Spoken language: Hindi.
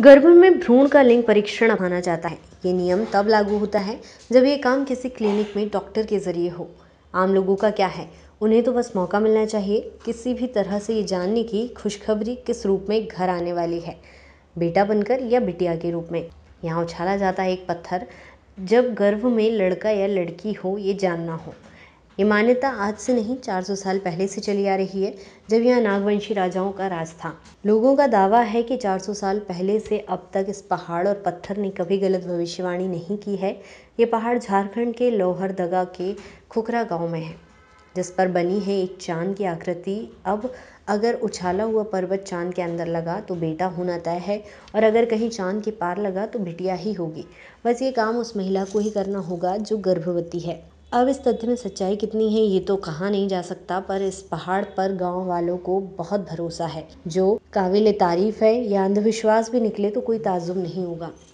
गर्भ में भ्रूण का लिंग परीक्षण माना जाता है ये नियम तब लागू होता है जब ये काम किसी क्लिनिक में डॉक्टर के जरिए हो आम लोगों का क्या है उन्हें तो बस मौका मिलना चाहिए किसी भी तरह से ये जानने की खुशखबरी किस रूप में घर आने वाली है बेटा बनकर या बिटिया के रूप में यहाँ उछाला जाता है एक पत्थर जब गर्भ में लड़का या लड़की हो ये जानना हो ये मान्यता आज से नहीं 400 साल पहले से चली आ रही है जब यहाँ नागवंशी राजाओं का राज था लोगों का दावा है कि 400 साल पहले से अब तक इस पहाड़ और पत्थर ने कभी गलत भविष्यवाणी नहीं की है ये पहाड़ झारखंड के लोहरदगा के खुकरा गाँव में है जिस पर बनी है एक चांद की आकृति अब अगर उछाला हुआ पर्वत चांद के अंदर लगा तो बेटा होना तय है और अगर कहीं चांद के पार लगा तो बिटिया ही होगी बस ये काम उस महिला को ही करना होगा जो गर्भवती है अब इस तथ्य में सच्चाई कितनी है ये तो कहा नहीं जा सकता पर इस पहाड़ पर गांव वालों को बहुत भरोसा है जो काबिल तारीफ है या अंधविश्वास भी निकले तो कोई ताजुब नहीं होगा